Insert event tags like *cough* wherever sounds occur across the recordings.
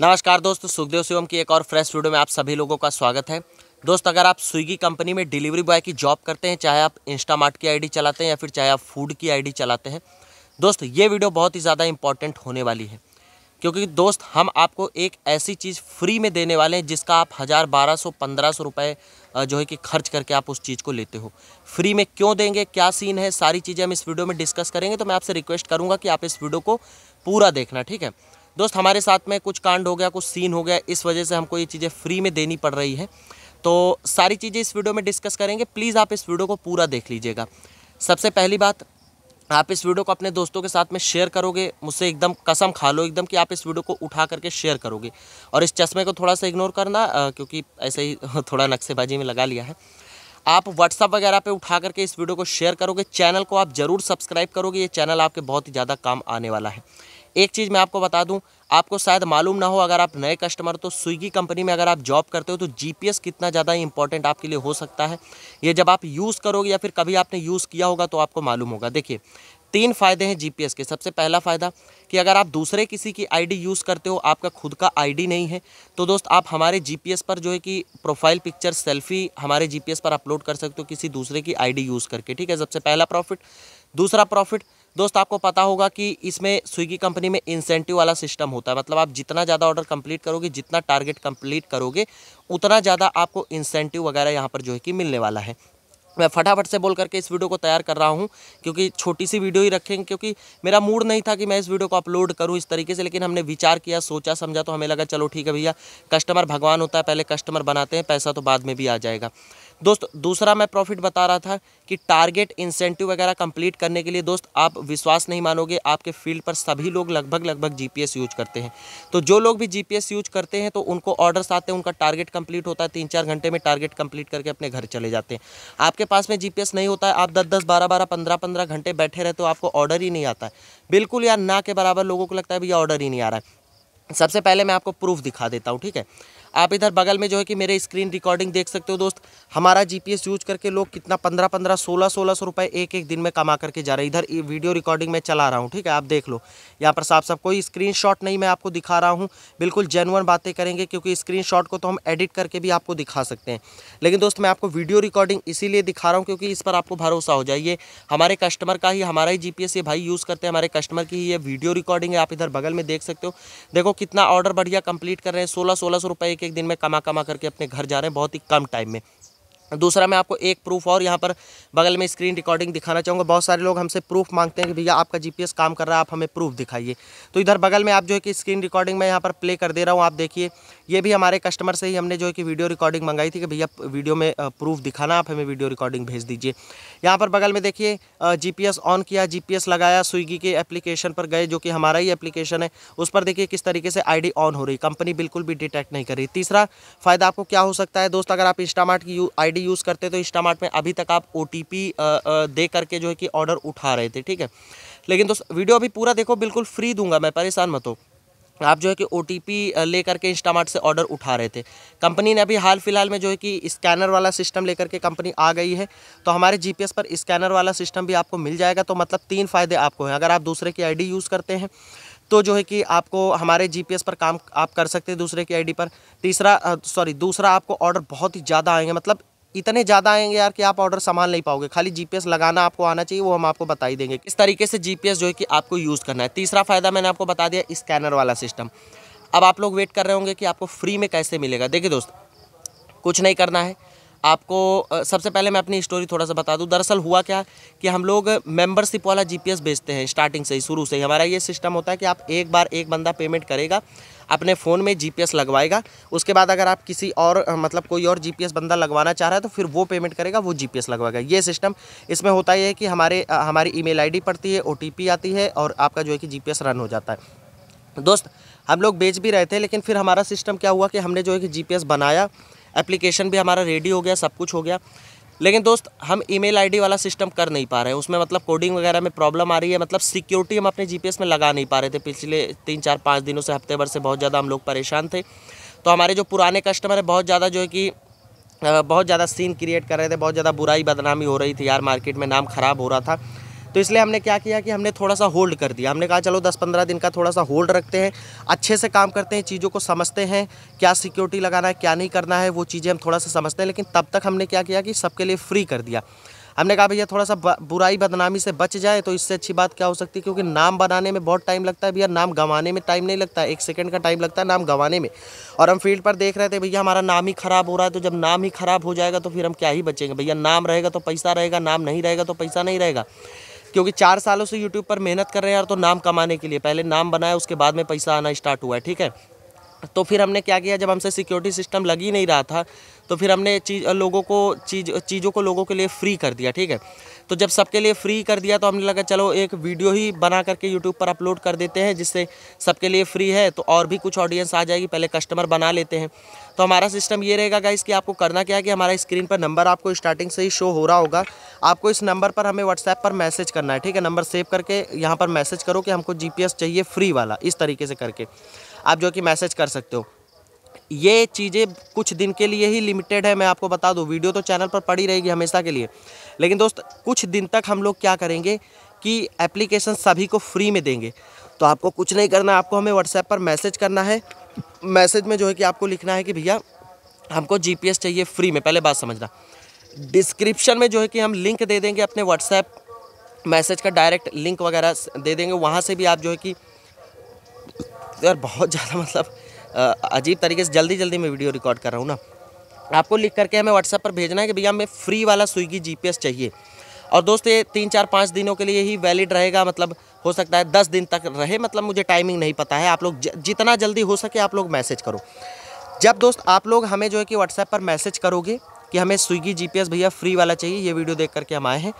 नमस्कार दोस्तों सुखदेव शिवम की एक और फ्रेश वीडियो में आप सभी लोगों का स्वागत है दोस्त अगर आप स्विगी कंपनी में डिलीवरी बॉय की जॉब करते हैं चाहे आप इंस्टामार्ट की आईडी चलाते हैं या फिर चाहे आप फूड की आईडी चलाते हैं दोस्त ये वीडियो बहुत ही ज़्यादा इंपॉर्टेंट होने वाली है क्योंकि दोस्त हम आपको एक ऐसी चीज़ फ्री में देने वाले हैं जिसका आप हज़ार बारह सौ पंद्रह सौ रुपये जो है कि खर्च करके आप उस चीज़ को लेते हो फ्री में क्यों देंगे क्या सीन है सारी चीज़ें हम इस वीडियो में डिस्कस करेंगे तो मैं आपसे रिक्वेस्ट करूँगा कि आप इस वीडियो को पूरा देखना ठीक है दोस्त हमारे साथ में कुछ कांड हो गया कुछ सीन हो गया इस वजह से हमको ये चीज़ें फ्री में देनी पड़ रही है तो सारी चीज़ें इस वीडियो में डिस्कस करेंगे प्लीज़ आप इस वीडियो को पूरा देख लीजिएगा सबसे पहली बात आप इस वीडियो को अपने दोस्तों के साथ में शेयर करोगे मुझसे एकदम कसम खा लो एकदम कि आप इस वीडियो को उठा करके शेयर करोगे और इस चश्मे को थोड़ा सा इग्नोर करना क्योंकि ऐसे ही *laughs* थोड़ा नक्शेबाजी में लगा लिया है आप व्हाट्सअप वगैरह पे उठा करके इस वीडियो को शेयर करोगे चैनल को आप ज़रूर सब्सक्राइब करोगे ये चैनल आपके बहुत ही ज़्यादा काम आने वाला है एक चीज़ मैं आपको बता दूं आपको शायद मालूम ना हो अगर आप नए कस्टमर तो स्विगी कंपनी में अगर आप जॉब करते हो तो जीपीएस कितना ज़्यादा इंपॉर्टेंट आपके लिए हो सकता है ये जब आप यूज़ करोगे या फिर कभी आपने यूज़ किया होगा तो आपको मालूम होगा देखिए तीन फ़ायदे हैं जी के सबसे पहला फ़ायदा कि अगर आप दूसरे किसी की आई यूज़ करते हो आपका खुद का आई नहीं है तो दोस्त आप हमारे जी पर जो है कि प्रोफाइल पिक्चर सेल्फी हमारे जी पर अपलोड कर सकते हो किसी दूसरे की आई यूज़ करके ठीक है सबसे पहला प्रॉफिट दूसरा प्रॉफिट दोस्त आपको पता होगा कि इसमें स्विगी कंपनी में इंसेंटिव वाला सिस्टम होता है मतलब आप जितना ज़्यादा ऑर्डर कंप्लीट करोगे जितना टारगेट कंप्लीट करोगे उतना ज़्यादा आपको इंसेंटिव वगैरह यहाँ पर जो है कि मिलने वाला है मैं फटाफट से बोल करके इस वीडियो को तैयार कर रहा हूँ क्योंकि छोटी सी वीडियो ही रखेंगे क्योंकि मेरा मूड नहीं था कि मैं इस वीडियो को अपलोड करूँ इस तरीके से लेकिन हमने विचार किया सोचा समझा तो हमें लगा चलो ठीक है भैया कस्टमर भगवान होता है पहले कस्टमर बनाते हैं पैसा तो बाद में भी आ जाएगा दोस्त दूसरा मैं प्रॉफिट बता रहा था कि टारगेट इंसेंटिव वगैरह कंप्लीट करने के लिए दोस्त आप विश्वास नहीं मानोगे आपके फील्ड पर सभी लोग लगभग लगभग जीपीएस यूज करते हैं तो जो लोग भी जीपीएस यूज करते हैं तो उनको ऑर्डर्स आते हैं उनका टारगेट कंप्लीट होता है तीन चार घंटे में टारगेट कंप्लीट करके अपने घर चले जाते हैं आपके पास में जी नहीं होता है आप दस दस बारह बारह पंद्रह पंद्रह घंटे बैठे रहते हो आपको ऑर्डर ही नहीं आता है बिल्कुल यार ना के बराबर लोगों को लगता है भैया ऑर्डर ही नहीं आ रहा है सबसे पहले मैं आपको प्रूफ दिखा देता हूँ ठीक है आप इधर बगल में जो है कि मेरे स्क्रीन रिकॉर्डिंग देख सकते हो दोस्त हमारा जीपीएस यूज करके लोग कितना पंद्रह पंद्रह सोलह सोलह सौ रुपये एक एक दिन में कमा करके जा रहे हैं इधर वीडियो रिकॉर्डिंग में चला रहा हूँ ठीक है आप देख लो यहाँ पर साफ साफ कोई स्क्रीन नहीं मैं आपको दिखा रहा हूँ बिल्कुल जेनुअन बातें करेंगे क्योंकि स्क्रीन को तो हम एडिट करके भी आपको दिखा सकते हैं लेकिन दोस्त मैं आपको वीडियो रिकॉर्डिंग इसीलिए दिखा रहा हूँ क्योंकि इस पर आपको भरोसा हो जाए हमारे कस्टमर का ही हमारा ही जी ये भाई यूज़ करते हैं हमारे कस्टमर की ये वीडियो रिकॉर्डिंग है आप इधर बगल में देख सकते हो देखो कितना ऑर्डर बढ़िया कंप्लीट कर रहे हैं सोलह सोलह सौ रुपये एक दिन में कमा कमा करके अपने घर जा रहे हैं बहुत ही कम टाइम में दूसरा मैं आपको एक प्रूफ और यहाँ पर बगल में स्क्रीन रिकॉर्डिंग दिखाना चाहूँगा बहुत सारे लोग हमसे प्रूफ मांगते हैं कि भैया आपका जीपीएस काम कर रहा है आप हमें प्रूफ दिखाइए तो इधर बगल में आप जो है कि स्क्रीन रिकॉर्डिंग में यहाँ पर प्ले कर दे रहा हूँ आप देखिए ये भी हमारे कस्टमर से ही हमने जो है कि वीडियो रिकॉर्डिंग मंगाई थी कि भैया वीडियो में प्रूफ दिखाना आप हमें वीडियो रिकॉर्डिंग भेज दीजिए यहाँ पर बगल में देखिए जीपीएस ऑन किया जीपीएस लगाया स्विगी के एप्लीकेशन पर गए जो कि हमारा ही एप्लीकेशन है उस पर देखिए किस तरीके से आई ऑन हो रही कंपनी बिल्कुल भी डिटेक्ट नहीं कर रही तीसरा फ़ायदा आपको क्या हो सकता है दोस्त अगर आप इंस्टामार्ट की आई यूज़ करते तो इंस्टामार्ट में अभी तक आप ओ दे करके जो है कि ऑर्डर उठा रहे थे ठीक है लेकिन दोस्त वीडियो अभी पूरा देखो बिल्कुल फ्री दूंगा मैं परेशान मत हो आप जो है कि ओ लेकर के इंस्टामार्ट से ऑर्डर उठा रहे थे कंपनी ने अभी हाल फिलहाल में जो है कि स्कैनर वाला सिस्टम लेकर के कंपनी आ गई है तो हमारे जीपीएस पर स्कैनर वाला सिस्टम भी आपको मिल जाएगा तो मतलब तीन फ़ायदे आपको हैं अगर आप दूसरे की आईडी यूज़ करते हैं तो जो है कि आपको हमारे जीपीएस पर काम आप कर सकते हैं दूसरे की आईडी पर तीसरा सॉरी दूसरा आपको ऑर्डर बहुत ही ज़्यादा आएंगे मतलब इतने ज़्यादा आएंगे यार कि आप ऑर्डर संभाल नहीं पाओगे खाली जीपीएस लगाना आपको आना चाहिए वो हम आपको बता ही देंगे इस तरीके से जीपीएस जो है कि आपको यूज़ करना है तीसरा फ़ायदा मैंने आपको बता दिया स्कैनर वाला सिस्टम अब आप लोग वेट कर रहे होंगे कि आपको फ्री में कैसे मिलेगा देखिए दोस्त कुछ नहीं करना है आपको सबसे पहले मैं अपनी स्टोरी थोड़ा सा बता दूं दरअसल हुआ क्या कि हम लोग मेंबरशिप वाला जीपीएस बेचते हैं स्टार्टिंग से ही शुरू से ही हमारा ये सिस्टम होता है कि आप एक बार एक बंदा पेमेंट करेगा अपने फ़ोन में जीपीएस लगवाएगा उसके बाद अगर आप किसी और मतलब कोई और जीपीएस बंदा लगवाना चाह रहा है तो फिर वो पेमेंट करेगा वो जीपीएस लगवाएगा ये सिस्टम इसमें होता ही है कि हमारे हमारी ईमेल आईडी पड़ती है ओटीपी आती है और आपका जो है कि जीपीएस रन हो जाता है दोस्त हम लोग बेच भी रहे थे लेकिन फिर हमारा सिस्टम क्या हुआ कि हमने जो है कि जी बनाया एप्लीकेशन भी हमारा रेडी हो गया सब कुछ हो गया लेकिन दोस्त हम ईमेल आईडी वाला सिस्टम कर नहीं पा रहे हैं उसमें मतलब कोडिंग वगैरह में प्रॉब्लम आ रही है मतलब सिक्योरिटी हम अपने जीपीएस में लगा नहीं पा रहे थे पिछले तीन चार पाँच दिनों से हफ्ते भर से बहुत ज़्यादा हम लोग परेशान थे तो हमारे जो पुराने कस्टमर हैं बहुत ज़्यादा जो है कि बहुत ज़्यादा सीन क्रिएट कर रहे थे बहुत ज़्यादा बुराई बदनामी हो रही थी यार मार्केट में नाम ख़राब हो रहा था तो इसलिए हमने क्या किया कि हमने थोड़ा सा होल्ड कर दिया हमने कहा चलो दस पंद्रह दिन का थोड़ा सा होल्ड रखते हैं अच्छे से काम करते हैं चीज़ों को समझते हैं क्या सिक्योरिटी लगाना है क्या नहीं करना है वो चीज़ें हम थोड़ा सा समझते हैं लेकिन तब तक हमने क्या किया कि सबके लिए फ्री कर दिया हमने कहा भैया थोड़ा सा बुराई बदनामी से बच जाए तो इससे अच्छी बात क्या हो सकती है क्योंकि नाम बनाने में बहुत टाइम लगता है भैया नाम गंवाने में टाइम नहीं लगता एक सेकंड का टाइम लगता है नाम गंवाने में और हम फील्ड पर देख रहे थे भैया हमारा नाम ही ख़राब हो रहा है तो जब नाम ही ख़राब हो जाएगा तो फिर हम क्या ही बचेंगे भैया नाम रहेगा तो पैसा रहेगा नाम नहीं रहेगा तो पैसा नहीं रहेगा क्योंकि चार सालों से यूट्यूब पर मेहनत कर रहे हैं यार तो नाम कमाने के लिए पहले नाम बनाया उसके बाद में पैसा आना स्टार्ट हुआ है ठीक है तो फिर हमने क्या किया जब हमसे सिक्योरिटी सिस्टम लग ही नहीं रहा था तो फिर हमने चीज लोगों को चीज चीज़ों को लोगों के लिए फ्री कर दिया ठीक है तो जब सबके लिए फ्री कर दिया तो हमने लगा चलो एक वीडियो ही बना करके यूट्यूब पर अपलोड कर देते हैं जिससे सबके लिए फ्री है तो और भी कुछ ऑडियंस आ जाएगी पहले कस्टमर बना लेते हैं तो हमारा सिस्टम ये रहेगा गाइस कि आपको करना क्या है कि हमारा स्क्रीन पर नंबर आपको स्टार्टिंग से ही शो हो रहा होगा आपको इस नंबर पर हमें व्हाट्सएप पर मैसेज करना है ठीक है नंबर सेव करके यहाँ पर मैसेज करो कि हमको जी चाहिए फ्री वाला इस तरीके से करके आप जो कि मैसेज कर सकते हो ये चीज़ें कुछ दिन के लिए ही लिमिटेड है मैं आपको बता दूँ वीडियो तो चैनल पर पड़ी रहेगी हमेशा के लिए लेकिन दोस्त कुछ दिन तक हम लोग क्या करेंगे कि एप्लीकेशन सभी को फ्री में देंगे तो आपको कुछ नहीं करना आपको हमें व्हाट्सएप पर मैसेज करना है मैसेज में जो है कि आपको लिखना है कि भैया हमको जी चाहिए फ्री में पहले बात समझना डिस्क्रिप्शन में जो है कि हम लिंक दे देंगे अपने व्हाट्सएप मैसेज का डायरेक्ट लिंक वगैरह दे देंगे वहाँ से भी आप जो है कि तो यार बहुत ज़्यादा मतलब अजीब तरीके से जल्दी जल्दी मैं वीडियो रिकॉर्ड कर रहा हूँ ना आपको लिख करके हमें व्हाट्सएप पर भेजना है कि भैया हमें फ्री वाला स्विगी जी चाहिए और दोस्त ये तीन चार पाँच दिनों के लिए ही वैलिड रहेगा मतलब हो सकता है दस दिन तक रहे मतलब मुझे टाइमिंग नहीं पता है आप लोग जितना जल्दी हो सके आप लोग मैसेज करो जब दोस्त आप लोग हमें जो है कि व्हाट्सएप पर मैसेज करोगे कि हमें स्विगी जीपीएस भैया फ्री वाला चाहिए ये वीडियो देख करके हम आए हैं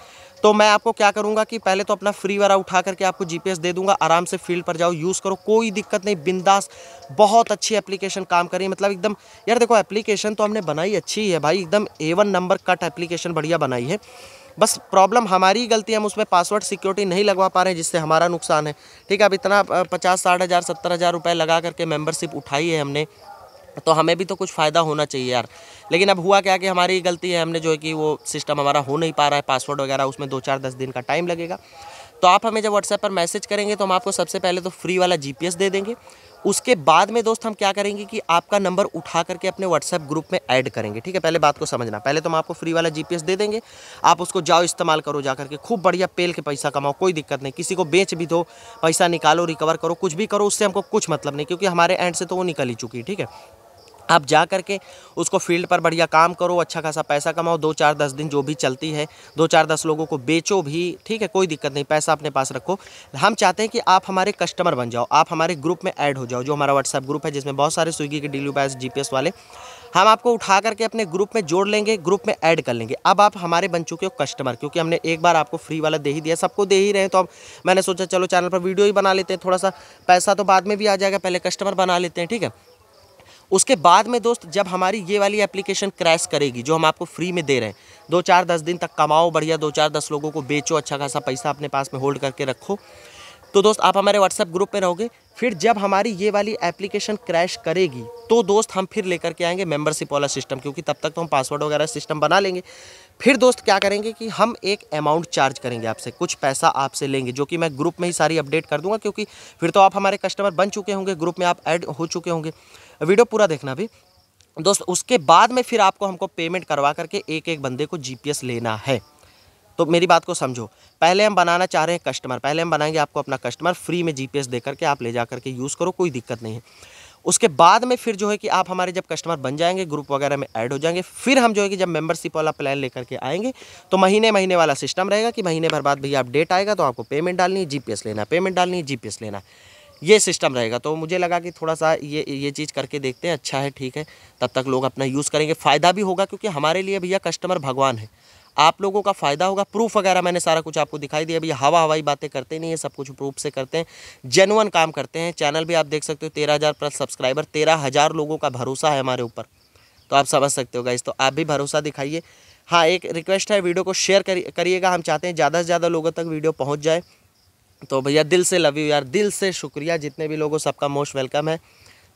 तो मैं आपको क्या करूँगा कि पहले तो अपना फ्री वाला उठा करके आपको जीपीएस दे दूंगा आराम से फील्ड पर जाओ यूज़ करो कोई दिक्कत नहीं बिंदास बहुत अच्छी एप्लीकेशन काम करी मतलब एकदम यार देखो एप्लीकेशन तो हमने बनाई अच्छी है भाई एकदम ए नंबर कट एप्लीकेशन बढ़िया बनाई है बस प्रॉब्लम हमारी गलती हम उसमें पासवर्ड सिक्योरिटी नहीं लगवा पा रहे हैं जिससे हमारा नुकसान है ठीक है अब इतना पचास साठ हज़ार सत्तर हज़ार रुपये लगा करके मेम्बरशिप उठाई है हमने तो हमें भी तो कुछ फ़ायदा होना चाहिए यार लेकिन अब हुआ क्या कि हमारी गलती है हमने जो है कि वो सिस्टम हमारा हो नहीं पा रहा है पासवर्ड वगैरह उसमें दो चार दस दिन का टाइम लगेगा तो आप हमें जब व्हाट्सएप पर मैसेज करेंगे तो हम आपको सबसे पहले तो फ्री वाला जी दे देंगे उसके बाद में दोस्त हम क्या करेंगे कि आपका नंबर उठा करके अपने व्हाट्सएप ग्रुप में ऐड करेंगे ठीक है पहले बात को समझना पहले तो हम आपको फ्री वाला जीपीएस दे देंगे आप उसको जाओ इस्तेमाल करो जा करके खूब बढ़िया पेल के पैसा कमाओ कोई दिक्कत नहीं किसी को बेच भी दो पैसा निकालो रिकवर करो कुछ भी करो उससे हमको कुछ मतलब नहीं क्योंकि हमारे एंड से तो वो निकल ही चुकी है ठीक है आप जा करके उसको फील्ड पर बढ़िया काम करो अच्छा खासा पैसा कमाओ दो चार दस दिन जो भी चलती है दो चार दस लोगों को बेचो भी ठीक है कोई दिक्कत नहीं पैसा अपने पास रखो हम चाहते हैं कि आप हमारे कस्टमर बन जाओ आप हमारे ग्रुप में ऐड हो जाओ जो हमारा व्हाट्सएप ग्रुप है जिसमें बहुत सारे स्विगी के डिली बैस जी वाले हम आपको उठा करके अपने ग्रुप में जोड़ लेंगे ग्रुप में ऐड कर लेंगे अब आप हमारे बन चुके हो कस्टमर क्योंकि हमने एक बार आपको फ्री वाला दे ही दिया सबको दे ही रहे हैं तो अब मैंने सोचा चलो चैनल पर वीडियो ही बना लेते हैं थोड़ा सा पैसा तो बाद में भी आ जाएगा पहले कस्टमर बना लेते हैं ठीक है उसके बाद में दोस्त जब हमारी ये वाली एप्लीकेशन क्रैश करेगी जो हम आपको फ्री में दे रहे हैं दो चार दस दिन तक कमाओ बढ़िया दो चार दस लोगों को बेचो अच्छा खासा पैसा अपने पास में होल्ड करके रखो तो दोस्त आप हमारे व्हाट्सएप ग्रुप पे रहोगे फिर जब हमारी ये वाली एप्लीकेशन क्रैश करेगी तो दोस्त हम फिर लेकर के आएंगे मेंबरशिप वाला सिस्टम क्योंकि तब तक तो हम पासवर्ड वगैरह सिस्टम बना लेंगे फिर दोस्त क्या करेंगे कि हम एक अमाउंट चार्ज करेंगे आपसे कुछ पैसा आपसे लेंगे जो कि मैं ग्रुप में ही सारी अपडेट कर दूंगा क्योंकि फिर तो आप हमारे कस्टमर बन चुके होंगे ग्रुप में आप ऐड हो चुके होंगे वीडियो पूरा देखना भी दोस्त उसके बाद में फिर आपको हमको पेमेंट करवा करके एक एक बंदे को जीपीएस लेना है तो मेरी बात को समझो पहले हम बनाना चाह रहे हैं कस्टमर पहले हम बनाएंगे आपको अपना कस्टमर फ्री में जीपीएस दे करके आप ले जा करके यूज़ करो कोई दिक्कत नहीं है उसके बाद में फिर जो है कि आप हमारे जब कस्टमर बन जाएंगे ग्रुप वगैरह में ऐड हो जाएंगे फिर हम जो है कि जब मेंबरशिप वाला प्लान लेकर के आएंगे तो महीने महीने वाला सिस्टम रहेगा कि महीने भर बाद भैया आप डेट आएगा तो आपको पेमेंट डालनी है जी लेना पेमेंट डालनी है जी लेना ये सिस्टम रहेगा तो मुझे लगा कि थोड़ा सा ये ये चीज़ करके देखते हैं अच्छा है ठीक है तब तक लोग अपना यूज़ करेंगे फ़ायदा भी होगा क्योंकि हमारे लिए भैया कस्टमर भगवान है आप लोगों का फ़ायदा होगा प्रूफ वगैरह मैंने सारा कुछ आपको दिखाई दिया भैया हवा हवाई बातें करते नहीं है सब कुछ प्रूफ से करते हैं जेनुअन काम करते हैं चैनल भी आप देख सकते हो तेरह हज़ार प्लस सब्सक्राइबर तेरह हज़ार लोगों का भरोसा है हमारे ऊपर तो आप समझ सकते हो गाइज तो आप भी भरोसा दिखाइए हाँ एक रिक्वेस्ट है वीडियो को शेयर करिएगा हम चाहते हैं ज़्यादा से ज़्यादा लोगों तक वीडियो पहुँच जाए तो भैया दिल से लव यू यार दिल से शुक्रिया जितने भी लोगों सबका मोस्ट वेलकम है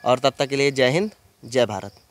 और तब तक के लिए जय हिंद जय भारत